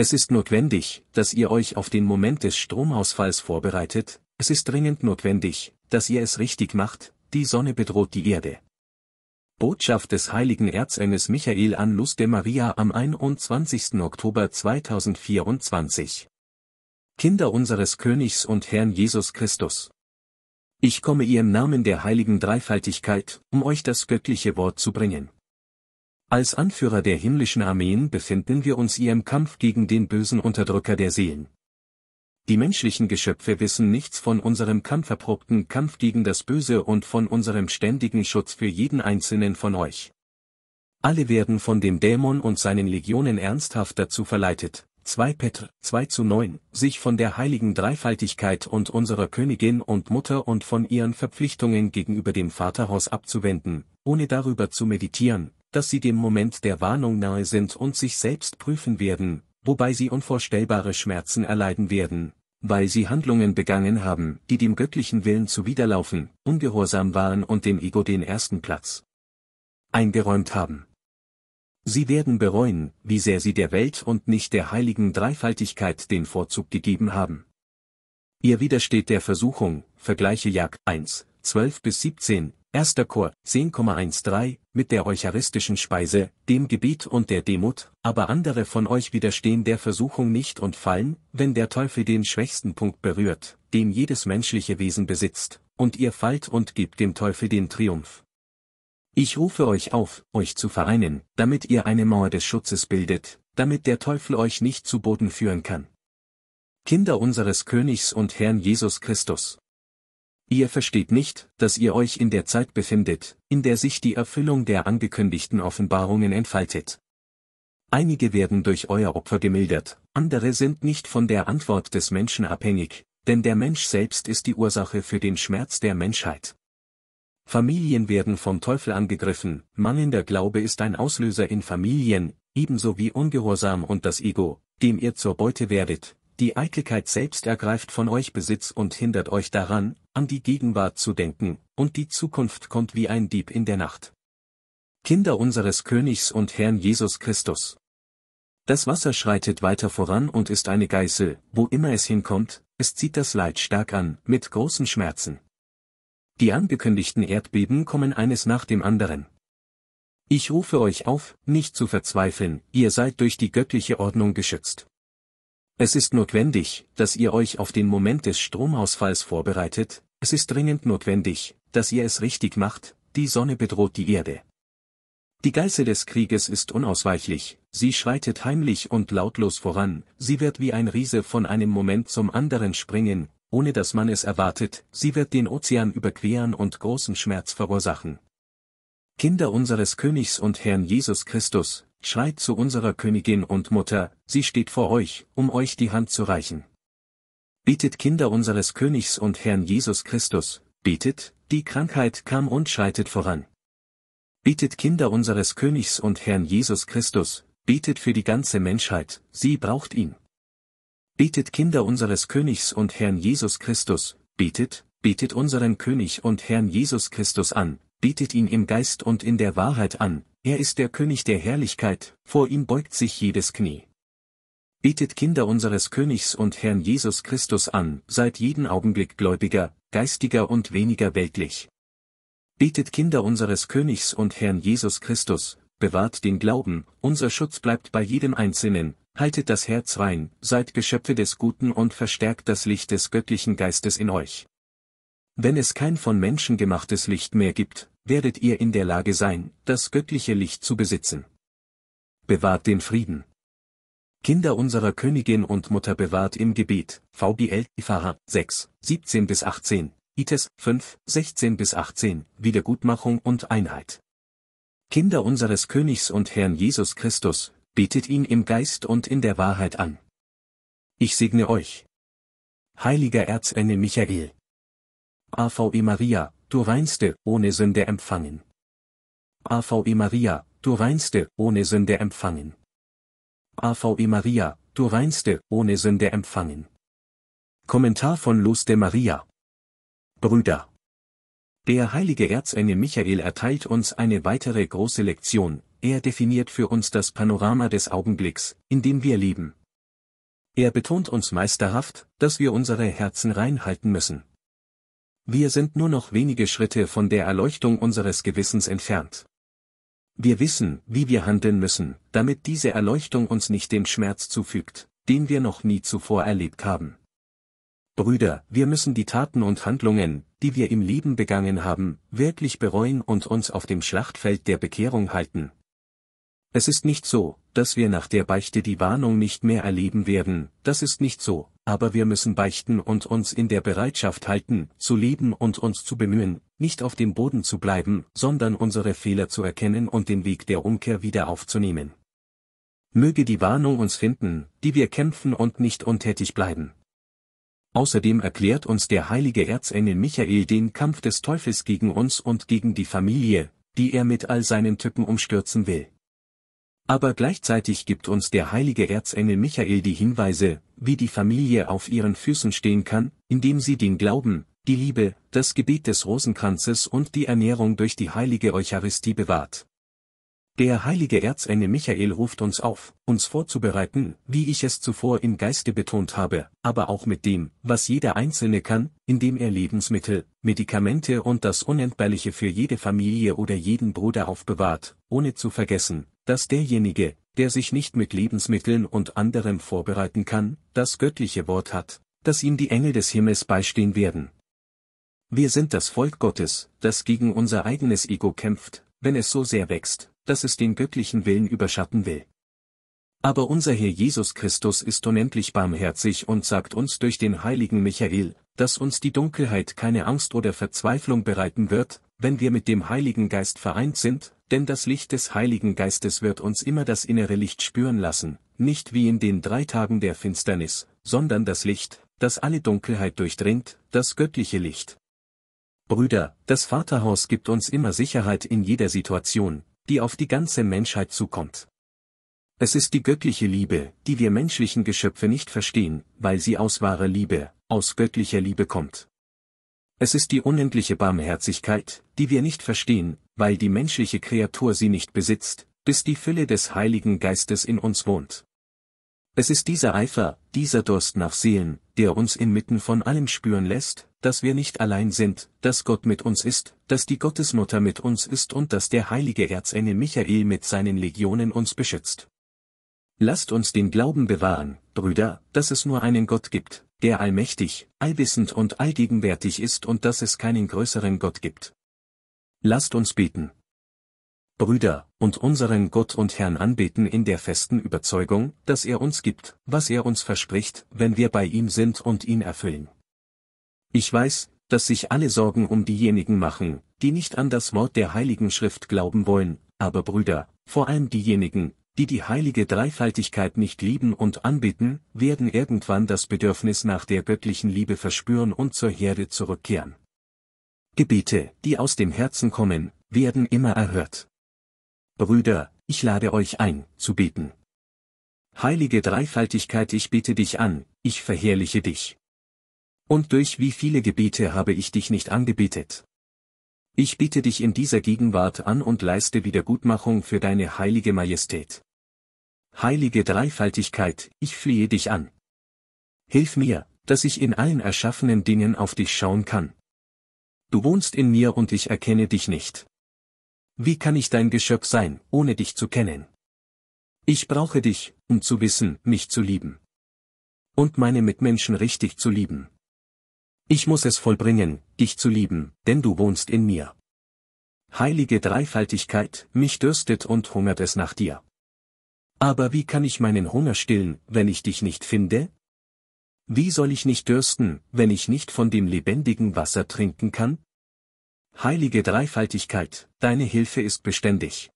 Es ist notwendig, dass ihr euch auf den Moment des Stromausfalls vorbereitet, es ist dringend notwendig, dass ihr es richtig macht, die Sonne bedroht die Erde. Botschaft des heiligen Erzengels Michael an Luz de Maria am 21. Oktober 2024. Kinder unseres Königs und Herrn Jesus Christus. Ich komme ihr im Namen der heiligen Dreifaltigkeit, um euch das göttliche Wort zu bringen. Als Anführer der himmlischen Armeen befinden wir uns ihr im Kampf gegen den bösen Unterdrücker der Seelen. Die menschlichen Geschöpfe wissen nichts von unserem kampferprobten Kampf gegen das Böse und von unserem ständigen Schutz für jeden einzelnen von euch. Alle werden von dem Dämon und seinen Legionen ernsthaft dazu verleitet, 2 Petr 2 zu 9, sich von der heiligen Dreifaltigkeit und unserer Königin und Mutter und von ihren Verpflichtungen gegenüber dem Vaterhaus abzuwenden, ohne darüber zu meditieren, dass sie dem Moment der Warnung nahe sind und sich selbst prüfen werden, wobei sie unvorstellbare Schmerzen erleiden werden, weil sie Handlungen begangen haben, die dem göttlichen Willen zuwiderlaufen, ungehorsam waren und dem Ego den ersten Platz eingeräumt haben. Sie werden bereuen, wie sehr sie der Welt und nicht der heiligen Dreifaltigkeit den Vorzug gegeben haben. Ihr widersteht der Versuchung, vergleiche Jagd 1, 12 bis 17, 1. Chor 10,13, mit der eucharistischen Speise, dem Gebet und der Demut, aber andere von euch widerstehen der Versuchung nicht und fallen, wenn der Teufel den schwächsten Punkt berührt, den jedes menschliche Wesen besitzt, und ihr fallt und gebt dem Teufel den Triumph. Ich rufe euch auf, euch zu vereinen, damit ihr eine Mauer des Schutzes bildet, damit der Teufel euch nicht zu Boden führen kann. Kinder unseres Königs und Herrn Jesus Christus. Ihr versteht nicht, dass ihr euch in der Zeit befindet, in der sich die Erfüllung der angekündigten Offenbarungen entfaltet. Einige werden durch euer Opfer gemildert, andere sind nicht von der Antwort des Menschen abhängig, denn der Mensch selbst ist die Ursache für den Schmerz der Menschheit. Familien werden vom Teufel angegriffen, mangelnder Glaube ist ein Auslöser in Familien, ebenso wie Ungehorsam und das Ego, dem ihr zur Beute werdet, die Eitelkeit selbst ergreift von euch Besitz und hindert euch daran, an die Gegenwart zu denken, und die Zukunft kommt wie ein Dieb in der Nacht. Kinder unseres Königs und Herrn Jesus Christus. Das Wasser schreitet weiter voran und ist eine Geißel, wo immer es hinkommt, es zieht das Leid stark an, mit großen Schmerzen. Die angekündigten Erdbeben kommen eines nach dem anderen. Ich rufe euch auf, nicht zu verzweifeln, ihr seid durch die göttliche Ordnung geschützt. Es ist notwendig, dass ihr euch auf den Moment des Stromausfalls vorbereitet, es ist dringend notwendig, dass ihr es richtig macht, die Sonne bedroht die Erde. Die Geiße des Krieges ist unausweichlich, sie schreitet heimlich und lautlos voran, sie wird wie ein Riese von einem Moment zum anderen springen, ohne dass man es erwartet, sie wird den Ozean überqueren und großen Schmerz verursachen. Kinder unseres Königs und Herrn Jesus Christus, schreit zu unserer Königin und Mutter, sie steht vor euch, um euch die Hand zu reichen. Bietet Kinder unseres Königs und Herrn Jesus Christus, bietet, die Krankheit kam und schreitet voran. Bietet Kinder unseres Königs und Herrn Jesus Christus, bietet für die ganze Menschheit, sie braucht ihn. Bietet Kinder unseres Königs und Herrn Jesus Christus, bietet, bietet unseren König und Herrn Jesus Christus an, bietet ihn im Geist und in der Wahrheit an, er ist der König der Herrlichkeit, vor ihm beugt sich jedes Knie. Betet Kinder unseres Königs und Herrn Jesus Christus an, seid jeden Augenblick gläubiger, geistiger und weniger weltlich. Betet Kinder unseres Königs und Herrn Jesus Christus, bewahrt den Glauben, unser Schutz bleibt bei jedem Einzelnen, haltet das Herz rein, seid Geschöpfe des Guten und verstärkt das Licht des göttlichen Geistes in euch. Wenn es kein von Menschen gemachtes Licht mehr gibt, werdet ihr in der Lage sein, das göttliche Licht zu besitzen. Bewahrt den Frieden. Kinder unserer Königin und Mutter bewahrt im Gebet, VBL, Ifara, 6, 17 bis 18, ITES, 5, 16 bis 18, Wiedergutmachung und Einheit. Kinder unseres Königs und Herrn Jesus Christus, betet ihn im Geist und in der Wahrheit an. Ich segne euch. Heiliger Erzengel Michael. AVE Maria, du reinste, ohne Sünde empfangen. AVE Maria, du reinste, ohne Sünde empfangen. AVE Maria, du reinste, ohne Sünde empfangen. Kommentar von Luz de Maria. Brüder. Der heilige Erzengel Michael erteilt uns eine weitere große Lektion, er definiert für uns das Panorama des Augenblicks, in dem wir leben. Er betont uns meisterhaft, dass wir unsere Herzen reinhalten müssen. Wir sind nur noch wenige Schritte von der Erleuchtung unseres Gewissens entfernt. Wir wissen, wie wir handeln müssen, damit diese Erleuchtung uns nicht dem Schmerz zufügt, den wir noch nie zuvor erlebt haben. Brüder, wir müssen die Taten und Handlungen, die wir im Leben begangen haben, wirklich bereuen und uns auf dem Schlachtfeld der Bekehrung halten. Es ist nicht so, dass wir nach der Beichte die Warnung nicht mehr erleben werden, das ist nicht so, aber wir müssen beichten und uns in der Bereitschaft halten, zu leben und uns zu bemühen, nicht auf dem Boden zu bleiben, sondern unsere Fehler zu erkennen und den Weg der Umkehr wieder aufzunehmen. Möge die Warnung uns finden, die wir kämpfen und nicht untätig bleiben. Außerdem erklärt uns der heilige Erzengel Michael den Kampf des Teufels gegen uns und gegen die Familie, die er mit all seinen Tücken umstürzen will. Aber gleichzeitig gibt uns der heilige Erzengel Michael die Hinweise, wie die Familie auf ihren Füßen stehen kann, indem sie den Glauben, die Liebe, das Gebet des Rosenkranzes und die Ernährung durch die heilige Eucharistie bewahrt. Der heilige Erzengel Michael ruft uns auf, uns vorzubereiten, wie ich es zuvor im Geiste betont habe, aber auch mit dem, was jeder Einzelne kann, indem er Lebensmittel, Medikamente und das Unentbehrliche für jede Familie oder jeden Bruder aufbewahrt, ohne zu vergessen, dass derjenige, der sich nicht mit Lebensmitteln und anderem vorbereiten kann, das göttliche Wort hat, dass ihm die Engel des Himmels beistehen werden. Wir sind das Volk Gottes, das gegen unser eigenes Ego kämpft, wenn es so sehr wächst, dass es den göttlichen Willen überschatten will. Aber unser Herr Jesus Christus ist unendlich barmherzig und sagt uns durch den heiligen Michael, dass uns die Dunkelheit keine Angst oder Verzweiflung bereiten wird, wenn wir mit dem Heiligen Geist vereint sind, denn das Licht des Heiligen Geistes wird uns immer das innere Licht spüren lassen, nicht wie in den drei Tagen der Finsternis, sondern das Licht, das alle Dunkelheit durchdringt, das göttliche Licht. Brüder, das Vaterhaus gibt uns immer Sicherheit in jeder Situation, die auf die ganze Menschheit zukommt. Es ist die göttliche Liebe, die wir menschlichen Geschöpfe nicht verstehen, weil sie aus wahrer Liebe, aus göttlicher Liebe kommt. Es ist die unendliche Barmherzigkeit, die wir nicht verstehen, weil die menschliche Kreatur sie nicht besitzt, bis die Fülle des Heiligen Geistes in uns wohnt. Es ist dieser Eifer, dieser Durst nach Seelen, der uns inmitten von allem spüren lässt, dass wir nicht allein sind, dass Gott mit uns ist, dass die Gottesmutter mit uns ist und dass der heilige Erzengel Michael mit seinen Legionen uns beschützt. Lasst uns den Glauben bewahren, Brüder, dass es nur einen Gott gibt, der allmächtig, allwissend und allgegenwärtig ist und dass es keinen größeren Gott gibt. Lasst uns beten. Brüder, und unseren Gott und Herrn anbeten in der festen Überzeugung, dass er uns gibt, was er uns verspricht, wenn wir bei ihm sind und ihn erfüllen. Ich weiß, dass sich alle Sorgen um diejenigen machen, die nicht an das Wort der Heiligen Schrift glauben wollen, aber Brüder, vor allem diejenigen, die die heilige Dreifaltigkeit nicht lieben und anbeten, werden irgendwann das Bedürfnis nach der göttlichen Liebe verspüren und zur Herde zurückkehren. Gebete, die aus dem Herzen kommen, werden immer erhört. Brüder, ich lade euch ein, zu beten. Heilige Dreifaltigkeit, ich bete dich an, ich verherrliche dich. Und durch wie viele Gebete habe ich dich nicht angebetet? Ich biete dich in dieser Gegenwart an und leiste Wiedergutmachung für deine heilige Majestät heilige Dreifaltigkeit, ich flehe dich an. Hilf mir, dass ich in allen erschaffenen Dingen auf dich schauen kann. Du wohnst in mir und ich erkenne dich nicht. Wie kann ich dein Geschöpf sein, ohne dich zu kennen? Ich brauche dich, um zu wissen, mich zu lieben. Und meine Mitmenschen richtig zu lieben. Ich muss es vollbringen, dich zu lieben, denn du wohnst in mir. Heilige Dreifaltigkeit, mich dürstet und hungert es nach dir. Aber wie kann ich meinen Hunger stillen, wenn ich dich nicht finde? Wie soll ich nicht dürsten, wenn ich nicht von dem lebendigen Wasser trinken kann? Heilige Dreifaltigkeit, deine Hilfe ist beständig.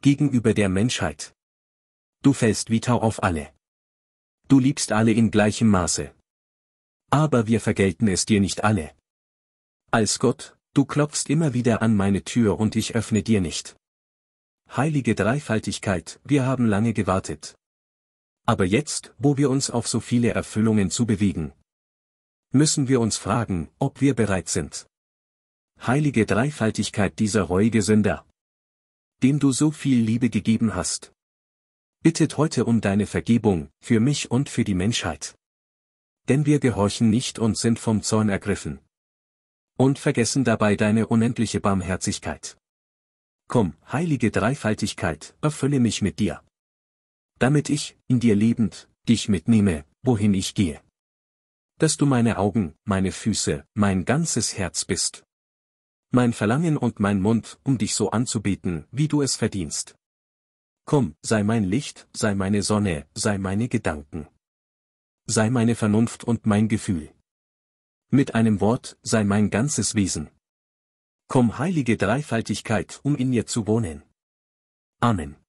Gegenüber der Menschheit. Du fällst wie Tau auf alle. Du liebst alle in gleichem Maße. Aber wir vergelten es dir nicht alle. Als Gott, du klopfst immer wieder an meine Tür und ich öffne dir nicht. Heilige Dreifaltigkeit, wir haben lange gewartet. Aber jetzt, wo wir uns auf so viele Erfüllungen zubewegen, müssen wir uns fragen, ob wir bereit sind. Heilige Dreifaltigkeit dieser reuige Sünder, dem du so viel Liebe gegeben hast. Bittet heute um deine Vergebung, für mich und für die Menschheit. Denn wir gehorchen nicht und sind vom Zorn ergriffen. Und vergessen dabei deine unendliche Barmherzigkeit. Komm, heilige Dreifaltigkeit, erfülle mich mit dir. Damit ich, in dir lebend, dich mitnehme, wohin ich gehe. Dass du meine Augen, meine Füße, mein ganzes Herz bist. Mein Verlangen und mein Mund, um dich so anzubeten, wie du es verdienst. Komm, sei mein Licht, sei meine Sonne, sei meine Gedanken. Sei meine Vernunft und mein Gefühl. Mit einem Wort, sei mein ganzes Wesen. Komm heilige Dreifaltigkeit, um in mir zu wohnen. Amen.